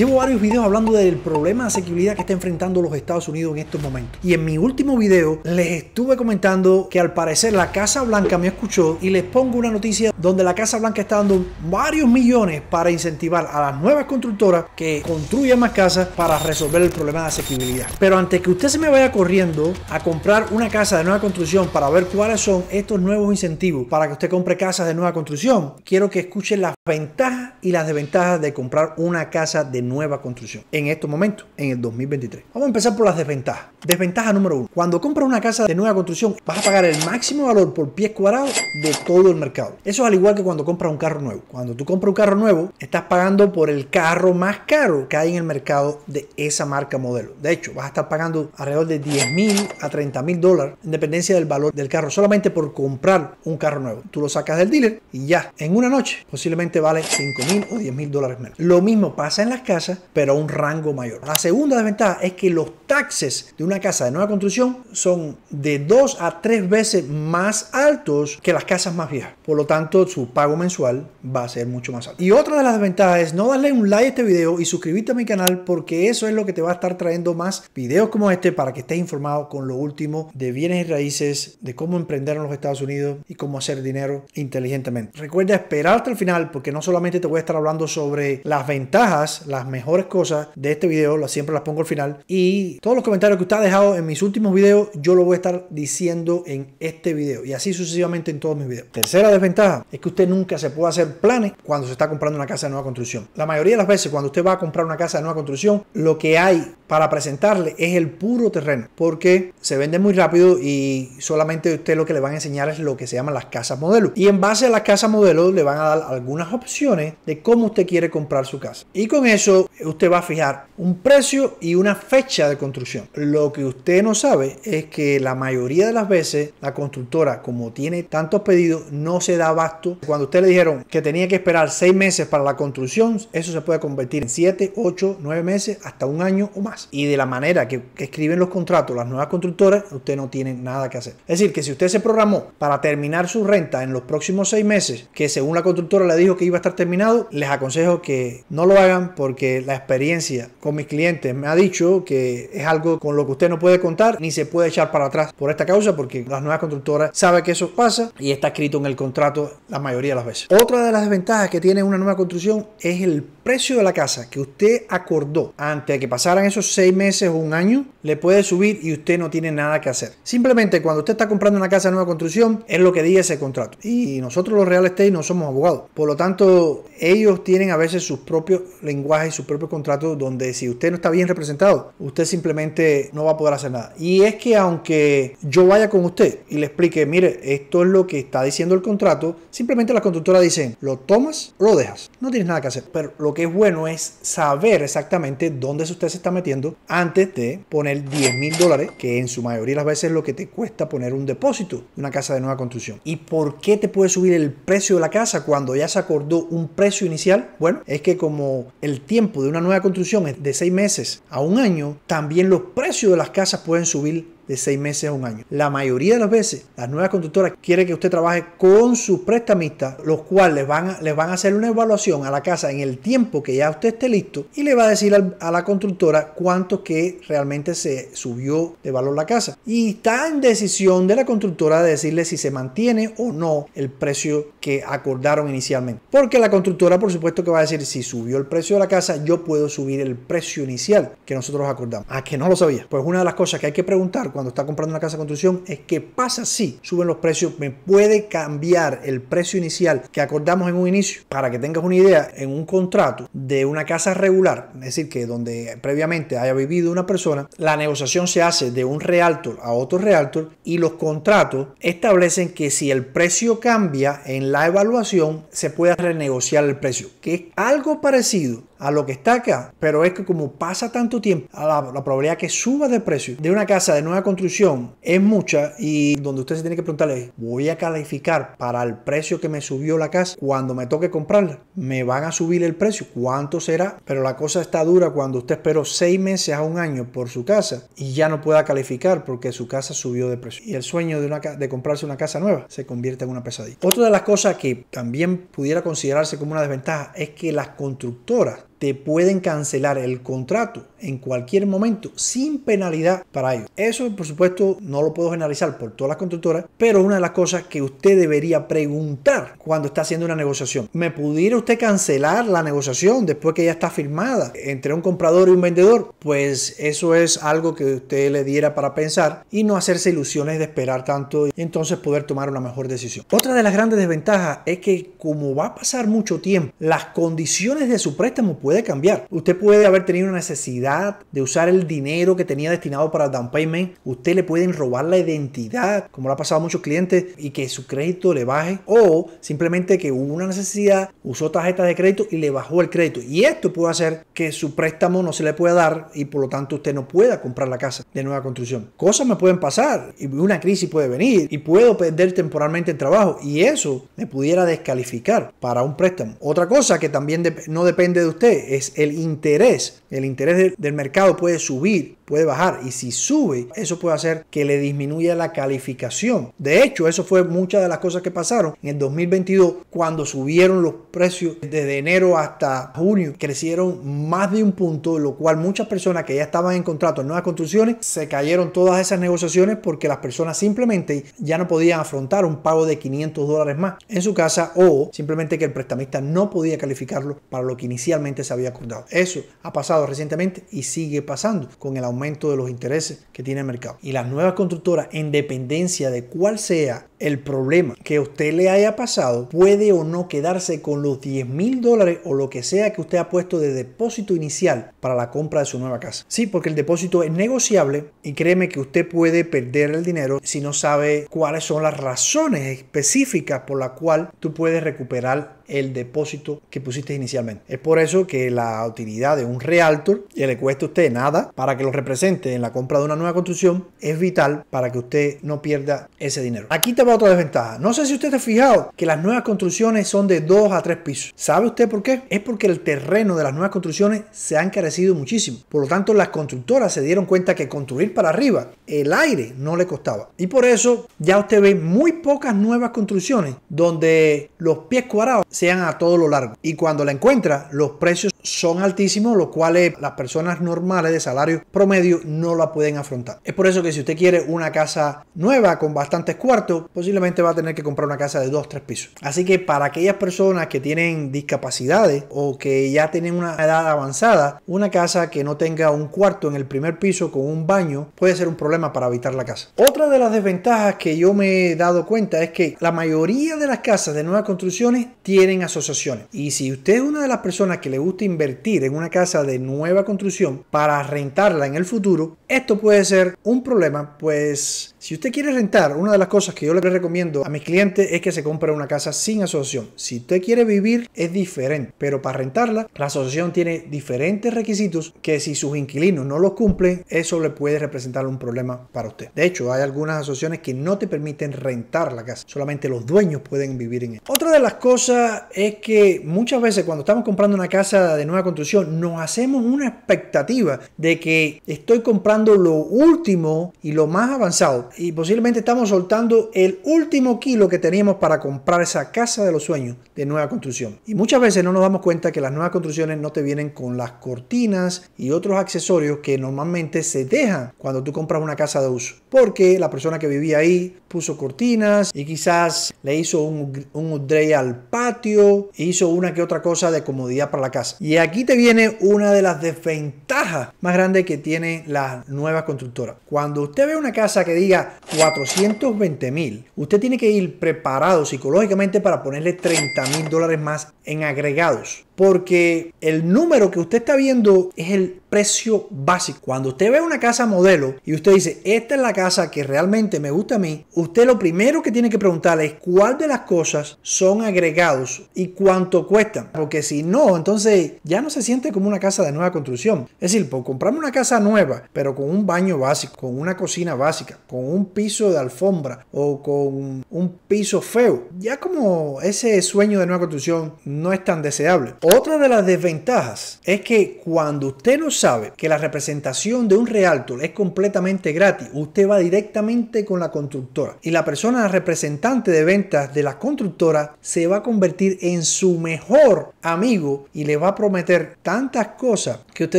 Llevo varios videos hablando del problema de asequibilidad que está enfrentando los Estados Unidos en estos momentos. Y en mi último video les estuve comentando que al parecer la Casa Blanca me escuchó y les pongo una noticia donde la Casa Blanca está dando varios millones para incentivar a las nuevas constructoras que construyan más casas para resolver el problema de asequibilidad. Pero antes que usted se me vaya corriendo a comprar una casa de nueva construcción para ver cuáles son estos nuevos incentivos para que usted compre casas de nueva construcción, quiero que escuche las ventajas y las desventajas de comprar una casa de nueva nueva construcción en estos momentos, en el 2023. Vamos a empezar por las desventajas. Desventaja número uno. Cuando compras una casa de nueva construcción, vas a pagar el máximo valor por pies cuadrado de todo el mercado. Eso es al igual que cuando compras un carro nuevo. Cuando tú compras un carro nuevo, estás pagando por el carro más caro que hay en el mercado de esa marca modelo. De hecho, vas a estar pagando alrededor de 10 mil a 30 mil dólares en dependencia del valor del carro, solamente por comprar un carro nuevo. Tú lo sacas del dealer y ya, en una noche, posiblemente vale 5 mil o 10 mil dólares menos. Lo mismo pasa en las casas pero a un rango mayor. La segunda desventaja es que los taxes de una casa de nueva construcción son de dos a tres veces más altos que las casas más viejas. Por lo tanto, su pago mensual va a ser mucho más alto. Y otra de las desventajas es no darle un like a este video y suscribirte a mi canal porque eso es lo que te va a estar trayendo más videos como este para que estés informado con lo último de bienes y raíces, de cómo emprender en los Estados Unidos y cómo hacer dinero inteligentemente. Recuerda esperar hasta el final porque no solamente te voy a estar hablando sobre las ventajas, las mejores cosas de este video, las siempre las pongo al final. Y todos los comentarios que usted ha dejado en mis últimos videos, yo lo voy a estar diciendo en este video y así sucesivamente en todos mis videos. Tercera desventaja es que usted nunca se puede hacer planes cuando se está comprando una casa de nueva construcción. La mayoría de las veces cuando usted va a comprar una casa de nueva construcción, lo que hay para presentarle es el puro terreno, porque se vende muy rápido y solamente usted lo que le van a enseñar es lo que se llaman las casas modelo. Y en base a las casas modelos le van a dar algunas opciones de cómo usted quiere comprar su casa. Y con eso usted va a fijar un precio y una fecha de construcción. Lo que usted no sabe es que la mayoría de las veces la constructora, como tiene tantos pedidos, no se da abasto. Cuando usted le dijeron que tenía que esperar seis meses para la construcción, eso se puede convertir en siete, ocho, nueve meses, hasta un año o más. Y de la manera que escriben los contratos las nuevas constructoras, usted no tiene nada que hacer. Es decir, que si usted se programó para terminar su renta en los próximos seis meses, que según la constructora le dijo que iba a estar terminado, les aconsejo que no lo hagan porque la experiencia con mis clientes me ha dicho que es algo con lo que usted no puede contar ni se puede echar para atrás por esta causa porque las nuevas constructoras saben que eso pasa y está escrito en el contrato la mayoría de las veces. Otra de las desventajas que tiene una nueva construcción es el precio de la casa que usted acordó antes de que pasaran esos seis meses o un año le puede subir y usted no tiene nada que hacer. Simplemente cuando usted está comprando una casa de nueva construcción es lo que diga ese contrato. Y nosotros los real estate no somos abogados. Por lo tanto, ellos tienen a veces sus propios lenguajes su propio contrato donde si usted no está bien representado, usted simplemente no va a poder hacer nada. Y es que aunque yo vaya con usted y le explique, mire, esto es lo que está diciendo el contrato, simplemente las constructoras dicen, lo tomas o lo dejas. No tienes nada que hacer. Pero lo que es bueno es saber exactamente dónde usted se está metiendo antes de poner 10 mil dólares, que en su mayoría de las veces es lo que te cuesta poner un depósito de una casa de nueva construcción. ¿Y por qué te puede subir el precio de la casa cuando ya se acordó un precio inicial? Bueno, es que como el tiempo de una nueva construcción es de seis meses a un año, también los precios de las casas pueden subir de seis meses a un año. La mayoría de las veces, las nuevas constructoras quieren que usted trabaje con sus prestamistas, los cuales les van, a, les van a hacer una evaluación a la casa en el tiempo que ya usted esté listo y le va a decir a la constructora cuánto que realmente se subió de valor la casa. Y está en decisión de la constructora de decirle si se mantiene o no el precio que acordaron inicialmente. Porque la constructora, por supuesto, que va a decir si subió el precio de la casa, yo puedo subir el precio inicial que nosotros acordamos. ¿A que no lo sabía? Pues una de las cosas que hay que preguntar cuando cuando está comprando una casa de construcción es que pasa si suben los precios, me puede cambiar el precio inicial que acordamos en un inicio. Para que tengas una idea, en un contrato de una casa regular, es decir, que donde previamente haya vivido una persona, la negociación se hace de un realtor a otro realtor y los contratos establecen que si el precio cambia en la evaluación, se puede renegociar el precio, que es algo parecido a lo que está acá, pero es que como pasa tanto tiempo, la, probabilidad que suba de precio de una casa de nueva construcción es mucha y donde usted se tiene que preguntarle, voy a calificar para el precio que me subió la casa cuando me toque comprarla, me van a subir el precio, ¿cuánto será? Pero la cosa está dura cuando usted esperó seis meses a un año por su casa y ya no pueda calificar porque su casa subió de precio. Y el sueño de, de comprarse una casa nueva se convierte en una pesadilla. Otra de las cosas que también pudiera considerarse como una desventaja es que las constructoras te pueden cancelar el contrato en cualquier momento sin penalidad para ellos. Eso, por supuesto, no lo puedo generalizar por todas las constructoras, pero una de las cosas que usted debería preguntar cuando está haciendo una negociación. ¿Me pudiera usted cancelar la negociación después que ya está firmada entre un comprador y un vendedor? Pues eso es algo que usted le diera para pensar y no hacerse ilusiones de esperar tanto y entonces poder tomar una mejor decisión. Otra de las grandes desventajas es que como va a pasar mucho tiempo, las condiciones de su préstamo pueden puede cambiar. Usted puede haber tenido una necesidad de usar el dinero que tenía destinado para el down payment. Usted le pueden robar la identidad, como lo ha pasado a muchos clientes, y que su crédito le baje. O simplemente que hubo una necesidad, usó tarjetas de crédito y le bajó el crédito. Y esto puede hacer que su préstamo no se le pueda dar y por lo tanto usted no pueda comprar la casa de nueva construcción. Cosas me pueden pasar y una crisis puede venir y puedo perder temporalmente el trabajo y eso me pudiera descalificar para un préstamo. Otra cosa que también no depende de usted es el interés. El interés del, mercado puede subir, puede bajar. Y si sube, eso puede hacer que le disminuya la calificación. De hecho, eso fue muchas de las cosas que pasaron en el 2022 cuando subieron los precios desde enero hasta junio. Crecieron más de un punto, lo cual muchas personas que ya estaban en contrato en nuevas construcciones se cayeron todas esas negociaciones porque las personas simplemente ya no podían afrontar un pago de 500 dólares más en su casa o simplemente que el prestamista no podía calificarlo para lo que inicialmente se se había acordado. Eso ha pasado recientemente y sigue pasando con el aumento de los intereses que tiene el mercado. Y las nuevas constructoras, en dependencia de cuál sea el problema que usted le haya pasado, puede o no quedarse con los 10 mil dólares o lo que sea que usted ha puesto de depósito inicial para la compra de su nueva casa. Sí, porque el depósito es negociable y créeme que usted puede perder el dinero si no sabe cuáles son las razones específicas por la cual tú puedes recuperar el depósito que pusiste inicialmente. Es por eso que la utilidad de un realtor, que le cueste a usted nada, para que lo represente en la compra de una nueva construcción, es vital para que usted no pierda ese dinero. Aquí te va otra desventaja. No sé si usted ha fijado que las nuevas construcciones son de dos a tres pisos. ¿Sabe usted por qué? Es porque el terreno de las nuevas construcciones se ha encarecido muchísimo. Por lo tanto, las constructoras se dieron cuenta que construir para arriba el aire no le costaba. Y por eso ya usted ve muy pocas nuevas construcciones donde los pies cuadrados sean a todo lo largo. Y cuando la encuentra, los precios son altísimos, los cuales las personas normales de salario promedio no la pueden afrontar. Es por eso que si usted quiere una casa nueva con bastantes cuartos, posiblemente va a tener que comprar una casa de 2, 3 pisos. Así que para aquellas personas que tienen discapacidades o que ya tienen una edad avanzada, una casa que no tenga un cuarto en el primer piso con un baño puede ser un problema para habitar la casa. Otra de las desventajas que yo me he dado cuenta es que la mayoría de las casas de nuevas construcciones tienen asociaciones. Y si usted es una de las personas que le gusta invertir en una casa de nueva construcción para rentarla en el futuro, esto puede ser un problema, pues si usted quiere rentar, una de las cosas que yo le recomiendo a mis clientes es que se compre una casa sin asociación. Si usted quiere vivir es diferente, pero para rentarla la asociación tiene diferentes requisitos que si sus inquilinos no los cumplen, eso le puede representar un problema para usted. De hecho, hay algunas asociaciones que no te permiten rentar la casa, solamente los dueños pueden vivir en ella. Otra de las cosas es que muchas veces cuando estamos comprando una casa de nueva construcción nos hacemos una expectativa de que estoy comprando lo último y lo más avanzado y posiblemente estamos soltando el último kilo que teníamos para comprar esa casa de los sueños de nueva construcción. Y muchas veces no nos damos cuenta que las nuevas construcciones no te vienen con las cortinas y otros accesorios que normalmente se dejan cuando tú compras una casa de uso. Porque la persona que vivía ahí puso cortinas y quizás le hizo un, un al patio, e hizo una que otra cosa de comodidad para la casa. Y aquí te viene una de las desventajas más grandes que tiene las nuevas constructoras. Cuando usted ve una casa que diga 420 mil, usted tiene que ir preparado psicológicamente para ponerle 30 mil dólares más en agregados porque el número que usted está viendo es el precio básico. Cuando usted ve una casa modelo y usted dice, esta es la casa que realmente me gusta a mí, usted lo primero que tiene que preguntarle es cuál de las cosas son agregados y cuánto cuestan. Porque si no, entonces ya no se siente como una casa de nueva construcción. Es decir, por comprarme una casa nueva, pero con un baño básico, con una cocina básica, con un piso de alfombra o con un piso feo, ya como ese sueño de nueva construcción no es tan deseable. Otra de las desventajas es que cuando usted no sabe que la representación de un realtor es completamente gratis, usted va directamente con la constructora y la persona representante de ventas de la constructora se va a convertir en su mejor amigo y le va a prometer tantas cosas que usted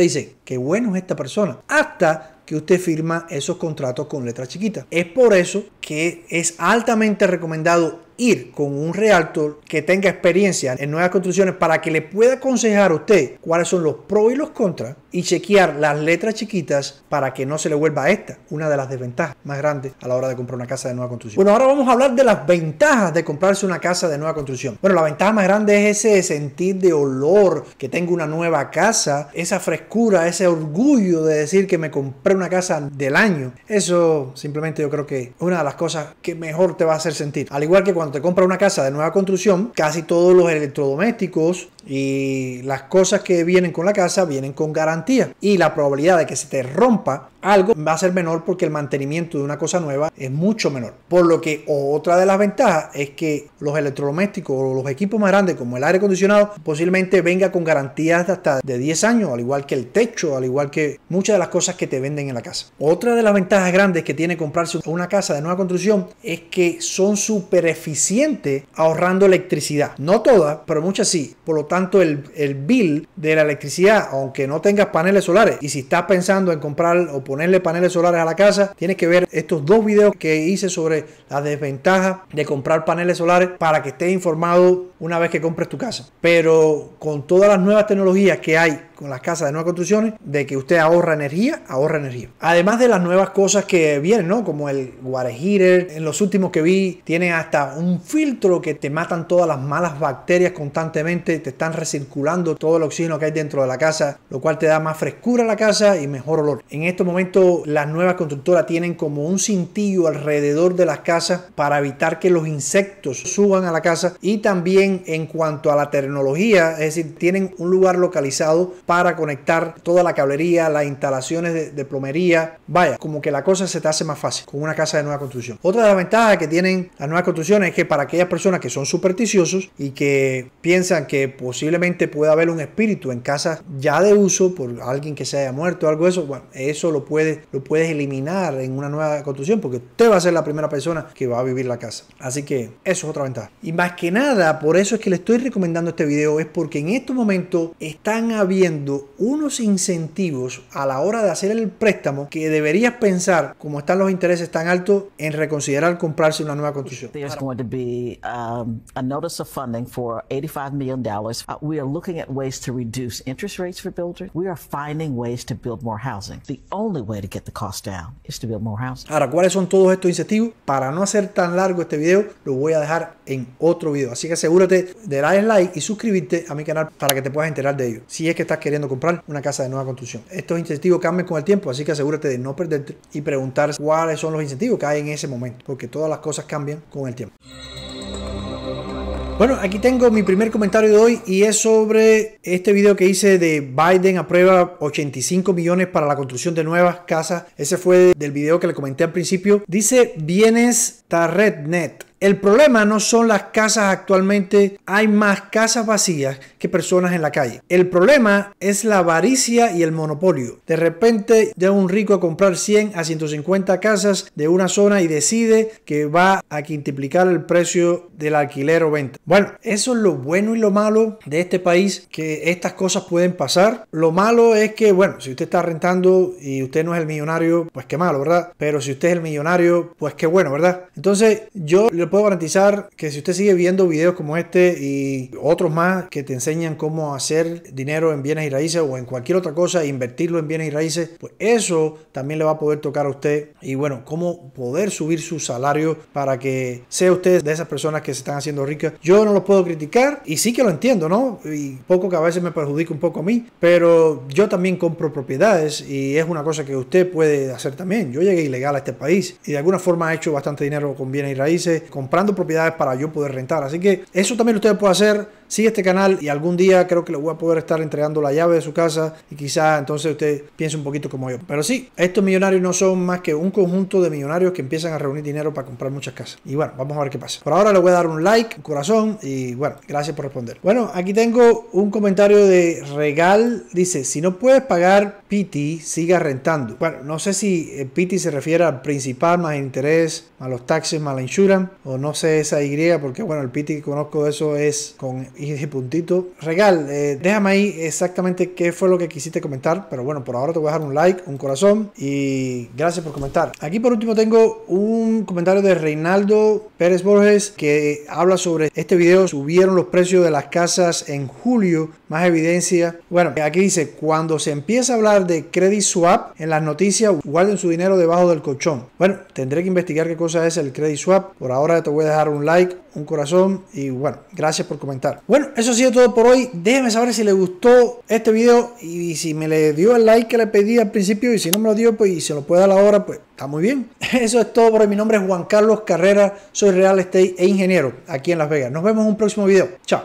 dice, qué bueno es esta persona, hasta que usted firma esos contratos con letra chiquita. Es por eso que es altamente recomendado ir con un realtor que tenga experiencia en nuevas construcciones para que le pueda aconsejar a usted cuáles son los pros y los contras y chequear las letras chiquitas para que no se le vuelva esta, una de las desventajas más grandes a la hora de comprar una casa de nueva construcción. Bueno, ahora vamos a hablar de las ventajas de comprarse una casa de nueva construcción. Bueno, la ventaja más grande es ese sentir de olor, que tengo una nueva casa, esa frescura, ese orgullo de decir que me compré una casa del año. Eso simplemente yo creo que es una de las cosas que mejor te va a hacer sentir. Al igual que cuando te compras una casa de nueva construcción, casi todos los electrodomésticos, y las cosas que vienen con la casa vienen con garantía. Y la probabilidad de que se te rompa algo va a ser menor porque el mantenimiento de una cosa nueva es mucho menor. Por lo que otra de las ventajas es que los electrodomésticos o los equipos más grandes como el aire acondicionado posiblemente venga con garantías de hasta de 10 años, al igual que el techo, al igual que muchas de las cosas que te venden en la casa. Otra de las ventajas grandes que tiene comprarse una casa de nueva construcción es que son súper eficientes ahorrando electricidad. No todas, pero muchas sí. Por lo tanto, el, el bill de la electricidad, aunque no tengas paneles solares y si estás pensando en comprar o ponerle paneles solares a la casa, tienes que ver estos dos videos que hice sobre las desventajas de comprar paneles solares para que estés informado una vez que compres tu casa. Pero con todas las nuevas tecnologías que hay con las casas de nuevas construcciones, de que usted ahorra energía, ahorra energía. Además de las nuevas cosas que vienen, ¿no? Como el water heater, en los últimos que vi tiene hasta un filtro que te matan todas las malas bacterias constantemente, te están recirculando todo el oxígeno que hay dentro de la casa, lo cual te da más frescura a la casa y mejor olor. En estos momentos las nuevas constructoras tienen como un cintillo alrededor de las casas para evitar que los insectos suban a la casa y también en cuanto a la tecnología, es decir, tienen un lugar localizado para conectar toda la cablería, las instalaciones de, plomería. Vaya, como que la cosa se te hace más fácil con una casa de nueva construcción. Otra de las ventajas que tienen las nuevas construcciones es que para aquellas personas que son supersticiosos y que piensan que posiblemente pueda haber un espíritu en casa ya de uso por alguien que se haya muerto o algo de eso, bueno, eso lo puedes, lo puedes eliminar en una nueva construcción porque usted va a ser la primera persona que va a vivir la casa. Así que eso es otra ventaja. Y más que nada, por eso es que le estoy recomendando este video, es porque en estos momentos están habiendo unos incentivos a la hora de hacer el préstamo que deberías pensar, como están los intereses tan altos, en reconsiderar comprarse una nueva construcción. we are finding ways to build more housing. The only way to get the cost down is to build more Ahora, ¿cuáles son todos estos incentivos? Para no hacer tan largo este video, lo voy a dejar en otro video. Así que asegúrate de darle like y suscribirte a mi canal para que te puedas enterar de ello. Si es que estás queriendo comprar una casa de nueva construcción. Estos incentivos cambian con el tiempo, así que asegúrate de no perderte y preguntar cuáles son los incentivos que hay en ese momento, porque todas las cosas cambian con el tiempo. Bueno, aquí tengo mi primer comentario de hoy y es sobre este video que hice de Biden aprueba 85 millones para la construcción de nuevas casas. Ese fue del video que le comenté al principio. Dice bienes net. El problema no son las casas actualmente, hay más casas vacías que personas en la calle. El problema es la avaricia y el monopolio. De repente llega un rico a comprar 100 a 150 casas de una zona y decide que va a quintuplicar el precio del alquiler o venta. Bueno, eso es lo bueno y lo malo de este país, que estas cosas pueden pasar. Lo malo es que, bueno, si usted está rentando y usted no es el millonario, pues qué malo, ¿verdad? Pero si usted es el millonario, pues qué bueno, ¿verdad? Entonces yo le puedo garantizar que si usted sigue viendo videos como este y otros más que te enseñan cómo hacer dinero en bienes y raíces o en cualquier otra cosa, invertirlo en bienes y raíces, pues eso también le va a poder tocar a usted. Y bueno, cómo poder subir su salario para que sea usted de esas personas que se están haciendo ricas. Yo no lo puedo criticar y sí que lo entiendo, ¿no? Y poco que a veces me perjudica un poco a mí, pero yo también compro propiedades y es una cosa que usted puede hacer también. Yo llegué ilegal a este país y de alguna forma he hecho bastante dinero con bienes y raíces, comprando propiedades para yo poder rentar. Así que eso también ustedes pueden hacer sigue este canal y algún día creo que le voy a poder estar entregando la llave de su casa y quizá entonces usted piense un poquito como yo. Pero sí, estos millonarios no son más que un conjunto de millonarios que empiezan a reunir dinero para comprar muchas casas. Y bueno, vamos a ver qué pasa. Por ahora le voy a dar un like, un corazón y bueno, gracias por responder. Bueno, aquí tengo un comentario de Regal. Dice, si no puedes pagar Piti, siga rentando. Bueno, no sé si eh, Piti se refiere al principal más interés, a los taxes, más la insurance, o no sé esa Y, porque bueno, el Piti que conozco de eso es con y puntito. Regal, eh, déjame ahí exactamente qué fue lo que quisiste comentar, pero bueno, por ahora te voy a dejar un like, un corazón y gracias por comentar. Aquí por último tengo un comentario de Reinaldo Pérez Borges que habla sobre este video, subieron los precios de las casas en julio, más evidencia. Bueno, aquí dice, cuando se empieza a hablar de credit swap en las noticias, guarden su dinero debajo del colchón. Bueno, tendré que investigar qué cosa es el credit swap. Por ahora te voy a dejar un like, un corazón y bueno, gracias por comentar. Bueno, eso ha sido todo por hoy. Déjenme saber si les gustó este video y si me le dio el like que le pedí al principio y si no me lo dio, pues y se lo puede dar ahora, pues está muy bien. Eso es todo por hoy. Mi nombre es Juan Carlos Carrera, soy Real Estate e ingeniero aquí en Las Vegas. Nos vemos en un próximo video. Chao.